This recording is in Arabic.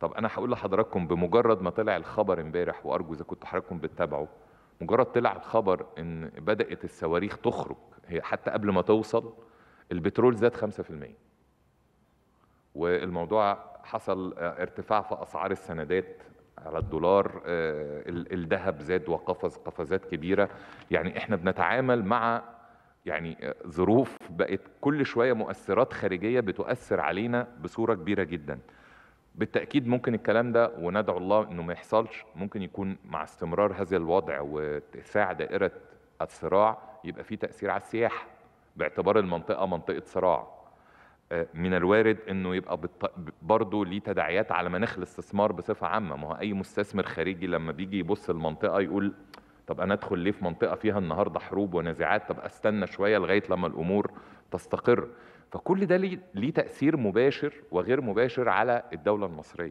طب انا هقول لحضراتكم بمجرد ما طلع الخبر امبارح وارجو اذا كنتوا حضراتكم بتتابعوا مجرد طلع الخبر ان بدات الصواريخ تخرج هي حتى قبل ما توصل البترول زاد 5% والموضوع حصل آه، ارتفاع في اسعار السندات على الدولار آه، الذهب زاد وقفز قفزات كبيره يعني احنا بنتعامل مع يعني آه، ظروف بقت كل شويه مؤثرات خارجيه بتؤثر علينا بصوره كبيره جدا بالتاكيد ممكن الكلام ده وندعو الله انه ما يحصلش ممكن يكون مع استمرار هذا الوضع واتساع دائره الصراع يبقى في تاثير على السياحه باعتبار المنطقه منطقه صراع آه، من الوارد انه يبقى برضه ليه تداعيات على مناخ الاستثمار بصفه عامه ما هو اي مستثمر خارجي لما بيجي يبص المنطقه يقول طب انا ادخل ليه في منطقه فيها النهارده حروب ونزاعات طب استنى شويه لغايه لما الامور تستقر فكل ده ليه تاثير مباشر وغير مباشر على الدوله المصريه